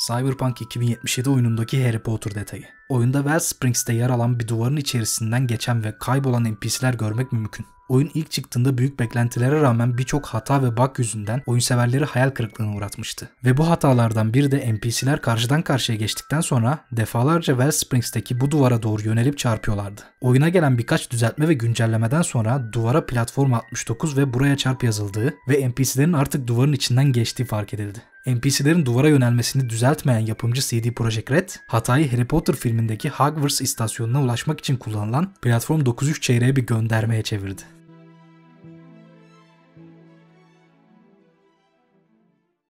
Cyberpunk 2077 oyunundaki Harry Potter detayı. Oyunda Well yer alan bir duvarın içerisinden geçen ve kaybolan NPC'ler görmek mümkün. Oyun ilk çıktığında büyük beklentilere rağmen birçok hata ve bug yüzünden oyun severleri hayal kırıklığına uğratmıştı. Ve bu hatalardan biri de NPC'ler karşıdan karşıya geçtikten sonra defalarca Well bu duvara doğru yönelip çarpıyorlardı. Oyuna gelen birkaç düzeltme ve güncellemeden sonra duvara platform 69 ve buraya çarp yazıldığı ve NPC'lerin artık duvarın içinden geçtiği fark edildi. NPC'lerin duvara yönelmesini düzeltmeyen yapımcı CD Projekt Red, hatayı Harry Potter filmi sistemindeki Hogwarts istasyonuna ulaşmak için kullanılan platform 93 çeyreğe bir göndermeye çevirdi.